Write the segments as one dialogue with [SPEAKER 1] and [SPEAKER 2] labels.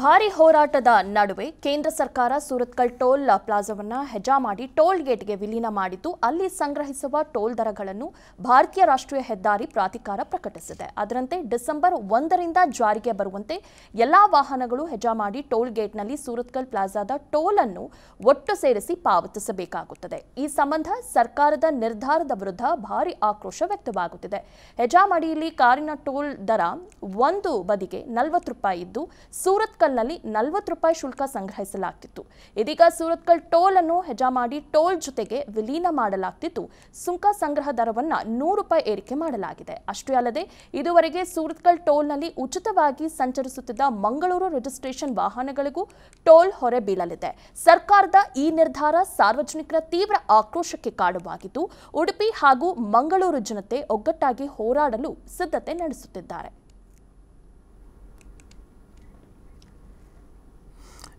[SPEAKER 1] ಭಾರಿ ಹೋರಾಟದ ನಡುವೆ ಕೇಂದ್ರ ಸರ್ಕಾರ ಸೂರತ್ಕಲ್ ಟೋಲ್ ಪ್ಲಾಜಾವನ್ನು ಹೆಜಾ ಮಾಡಿ ಟೋಲ್ ಗೇಟ್ಗೆ ವಿಲೀನ ಮಾಡಿದ್ದು ಅಲ್ಲಿ ಸಂಗ್ರಹಿಸುವ ಟೋಲ್ ದರಗಳನ್ನು ಭಾರತೀಯ ರಾಷ್ಟ್ರೀಯ ಹೆದ್ದಾರಿ ಪ್ರಾಧಿಕಾರ ಪ್ರಕಟಿಸಿದೆ ಅದರಂತೆ ಡಿಸೆಂಬರ್ ಒಂದರಿಂದ ಜಾರಿಗೆ ಬರುವಂತೆ ಎಲ್ಲಾ ವಾಹನಗಳು ಹೆಜಾ ಮಾಡಿ ಟೋಲ್ ಗೇಟ್ನಲ್ಲಿ ಸೂರತ್ಕಲ್ ಪ್ಲಾಜಾದ ಟೋಲ್ ಅನ್ನು ಒಟ್ಟು ಸೇರಿಸಿ ಪಾವತಿಸಬೇಕಾಗುತ್ತದೆ ಈ ಸಂಬಂಧ ಸರ್ಕಾರದ ನಿರ್ಧಾರದ ವಿರುದ್ಧ ಭಾರಿ ಆಕ್ರೋಶ ವ್ಯಕ್ತವಾಗುತ್ತಿದೆ ಮಾಡಿಯಲ್ಲಿ ಕಾರಿನ ಟೋಲ್ ದರ ಒಂದು ಬದಿಗೆ ನಲವತ್ತು ರೂಪಾಯಿ ಇದ್ದು ಸೂರತ್ ಸೂರತ್ಕಲ್ನಲ್ಲಿ ನಲವತ್ತು ರೂಪಾಯಿ ಶುಲ್ಕ ಸಂಗ್ರಹಿಸಲಾಗ್ತಿತ್ತು ಇದೀಗ ಸೂರತ್ಕಲ್ ಟೋಲ್ ಅನ್ನು ಹೆಜಾ ಮಾಡಿ ಟೋಲ್ ಜೊತೆಗೆ ವಿಲೀನ ಮಾಡಲಾಗ್ತಿತ್ತು ಸುಂಕ ಸಂಗ್ರಹ ದರವನ್ನು ನೂರು ರೂಪಾಯಿ ಏರಿಕೆ ಮಾಡಲಾಗಿದೆ ಅಷ್ಟೇ ಅಲ್ಲದೆ ಇದುವರೆಗೆ ಸೂರತ್ಕಲ್ ಟೋಲ್ನಲ್ಲಿ ಉಚಿತವಾಗಿ ಸಂಚರಿಸುತ್ತಿದ್ದ ಮಂಗಳೂರು ರಿಜಿಸ್ಟ್ರೇಷನ್ ವಾಹನಗಳಿಗೂ ಟೋಲ್ ಹೊರೆ ಬೀಳಲಿದೆ ಸರ್ಕಾರದ ಈ ನಿರ್ಧಾರ ಸಾರ್ವಜನಿಕರ ತೀವ್ರ ಆಕ್ರೋಶಕ್ಕೆ ಕಾಡುವಾಗಿದ್ದು ಉಡುಪಿ ಹಾಗೂ ಮಂಗಳೂರು ಜನತೆ ಒಗ್ಗಟ್ಟಾಗಿ ಹೋರಾಡಲು ಸಿದ್ಧತೆ ನಡೆಸುತ್ತಿದ್ದಾರೆ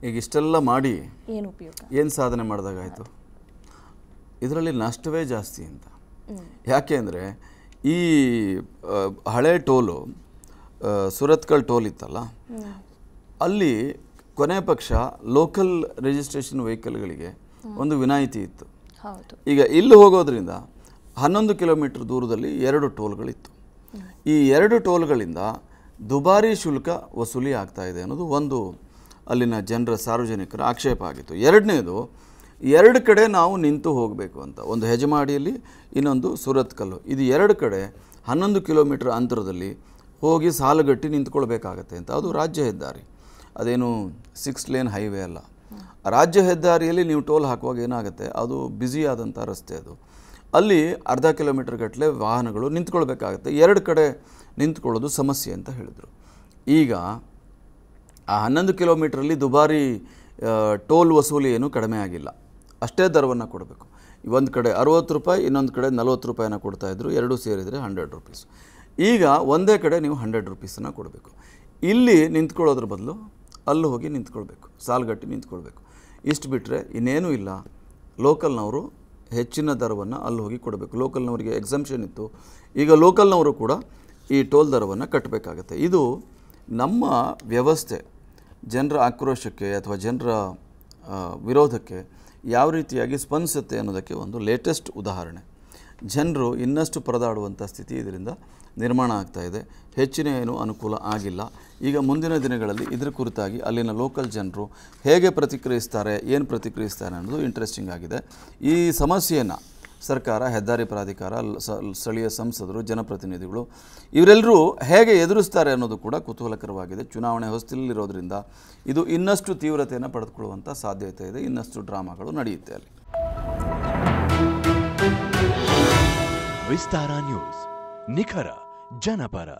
[SPEAKER 2] ಈಗ ಇಷ್ಟೆಲ್ಲ ಮಾಡಿ ಏನು ಉಪಯೋಗ ಏನು ಸಾಧನೆ ಮಾಡಿದಾಗಾಯಿತು ಇದರಲ್ಲಿ ನಷ್ಟವೇ ಜಾಸ್ತಿ ಅಂತ ಯಾಕೆ ಅಂದರೆ ಈ ಹಳೆ ಟೋಲು ಸುರತ್ಕಲ್ ಟೋಲ್ ಇತ್ತಲ್ಲ ಅಲ್ಲಿ ಕೊನೆ ಪಕ್ಷ ಲೋಕಲ್ ರಿಜಿಸ್ಟ್ರೇಷನ್ ವೆಹಿಕಲ್ಗಳಿಗೆ ಒಂದು ವಿನಾಯಿತಿ ಇತ್ತು ಈಗ ಇಲ್ಲಿ ಹೋಗೋದ್ರಿಂದ ಹನ್ನೊಂದು ಕಿಲೋಮೀಟ್ರ್ ದೂರದಲ್ಲಿ ಎರಡು ಟೋಲ್ಗಳಿತ್ತು ಈ ಎರಡು ಟೋಲ್ಗಳಿಂದ ದುಬಾರಿ ಶುಲ್ಕ ವಸೂಲಿ ಆಗ್ತಾ ಇದೆ ಅನ್ನೋದು ಒಂದು ಅಲ್ಲಿನ ಜನರ ಸಾರ್ವಜನಿಕರ ಆಕ್ಷೇಪ ಆಗಿತ್ತು ಎರಡನೇದು ಎರಡು ಕಡೆ ನಾವು ನಿಂತು ಹೋಗಬೇಕು ಅಂತ ಒಂದು ಹೆಜಮಾಡಿಯಲ್ಲಿ ಇನ್ನೊಂದು ಸುರತ್ಕಲ್ಲು ಇದು ಎರಡು ಕಡೆ ಹನ್ನೊಂದು ಕಿಲೋಮೀಟರ್ ಅಂತರದಲ್ಲಿ ಹೋಗಿ ಸಾಲುಗಟ್ಟಿ ನಿಂತ್ಕೊಳ್ಬೇಕಾಗತ್ತೆ ಅಂತ ಅದು ರಾಜ್ಯ ಹೆದ್ದಾರಿ ಅದೇನು ಸಿಕ್ಸ್ ಲೇನ್ ಹೈವೇ ಅಲ್ಲ ರಾಜ್ಯ ಹೆದ್ದಾರಿಯಲ್ಲಿ ನೀವು ಟೋಲ್ ಹಾಕುವಾಗ ಏನಾಗುತ್ತೆ ಅದು ಬ್ಯುಸಿಯಾದಂಥ ರಸ್ತೆ ಅದು ಅಲ್ಲಿ ಅರ್ಧ ಕಿಲೋಮೀಟರ್ ಗಟ್ಟಲೆ ವಾಹನಗಳು ನಿಂತ್ಕೊಳ್ಬೇಕಾಗತ್ತೆ ಎರಡು ಕಡೆ ನಿಂತ್ಕೊಳ್ಳೋದು ಸಮಸ್ಯೆ ಅಂತ ಹೇಳಿದರು ಈಗ ಆ ಹನ್ನೊಂದು ಕಿಲೋಮೀಟ್ರಲ್ಲಿ ದುಬಾರಿ ಟೋಲ್ ವಸೂಲಿ ಏನು ಕಡಿಮೆ ಆಗಿಲ್ಲ ಅಷ್ಟೇ ದರವನ್ನು ಕೊಡಬೇಕು ಒಂದು ಕಡೆ ಅರುವತ್ತು ರೂಪಾಯಿ ಇನ್ನೊಂದು ಕಡೆ ನಲ್ವತ್ತು ರೂಪಾಯಿನ ಕೊಡ್ತಾಯಿದ್ರು ಎರಡೂ ಸೇರಿದರೆ ಹಂಡ್ರೆಡ್ ರುಪೀಸ್ ಈಗ ಒಂದೇ ಕಡೆ ನೀವು ಹಂಡ್ರೆಡ್ ರುಪೀಸನ್ನು ಕೊಡಬೇಕು ಇಲ್ಲಿ ನಿಂತ್ಕೊಳ್ಳೋದ್ರ ಬದಲು ಅಲ್ಲಿ ಹೋಗಿ ನಿಂತ್ಕೊಳ್ಬೇಕು ಸಾಲುಗಟ್ಟಿ ನಿಂತ್ಕೊಳ್ಬೇಕು ಇಷ್ಟು ಬಿಟ್ಟರೆ ಇನ್ನೇನೂ ಇಲ್ಲ ಲೋಕಲ್ನವರು ಹೆಚ್ಚಿನ ದರವನ್ನು ಅಲ್ಲಿ ಹೋಗಿ ಕೊಡಬೇಕು ಲೋಕಲ್ನವರಿಗೆ ಎಕ್ಸಮ್ಷನ್ ಇತ್ತು ಈಗ ಲೋಕಲ್ನವರು ಕೂಡ ಈ ಟೋಲ್ ದರವನ್ನು ಕಟ್ಟಬೇಕಾಗತ್ತೆ ಇದು ನಮ್ಮ ವ್ಯವಸ್ಥೆ ಜನರ ಆಕ್ರೋಶಕ್ಕೆ ಅಥವಾ ಜನರ ವಿರೋಧಕ್ಕೆ ಯಾವ ರೀತಿಯಾಗಿ ಸ್ಪಂದಿಸುತ್ತೆ ಅನ್ನೋದಕ್ಕೆ ಒಂದು ಲೇಟೆಸ್ಟ್ ಉದಾಹರಣೆ ಜನರು ಇನ್ನಷ್ಟು ಪರದಾಡುವಂಥ ಸ್ಥಿತಿ ಇದರಿಂದ ನಿರ್ಮಾಣ ಆಗ್ತಾ ಇದೆ ಹೆಚ್ಚಿನ ಏನು ಅನುಕೂಲ ಆಗಿಲ್ಲ ಈಗ ಮುಂದಿನ ದಿನಗಳಲ್ಲಿ ಇದರ ಕುರಿತಾಗಿ ಅಲ್ಲಿನ ಲೋಕಲ್ ಜನರು ಹೇಗೆ ಪ್ರತಿಕ್ರಿಯಿಸ್ತಾರೆ ಏನು ಪ್ರತಿಕ್ರಿಯಿಸ್ತಾರೆ ಅನ್ನೋದು ಇಂಟ್ರೆಸ್ಟಿಂಗ್ ಆಗಿದೆ ಈ ಸಮಸ್ಯೆಯನ್ನು ಸರ್ಕಾರ ಹೆದ್ದಾರಿ ಪ್ರಾಧಿಕಾರ ಸ್ಥಳೀಯ ಸಂಸದರು ಜನಪ್ರತಿನಿಧಿಗಳು ಇವರೆಲ್ಲರೂ ಹೇಗೆ ಎದುರಿಸ್ತಾರೆ ಅನ್ನೋದು ಕೂಡ ಕುತೂಹಲಕರವಾಗಿದೆ ಚುನಾವಣೆ ಹೊಸ್ತಿಲಿರೋದ್ರಿಂದ ಇದು ಇನ್ನಷ್ಟು ತೀವ್ರತೆಯನ್ನು ಪಡೆದುಕೊಳ್ಳುವಂಥ ಸಾಧ್ಯತೆ ಇದೆ ಇನ್ನಷ್ಟು ಡ್ರಾಮಾಗಳು ನಡೆಯುತ್ತೆ ಅಲ್ಲಿ ವಿಸ್ತಾರ ನ್ಯೂಸ್ ನಿಖರ ಜನಪರ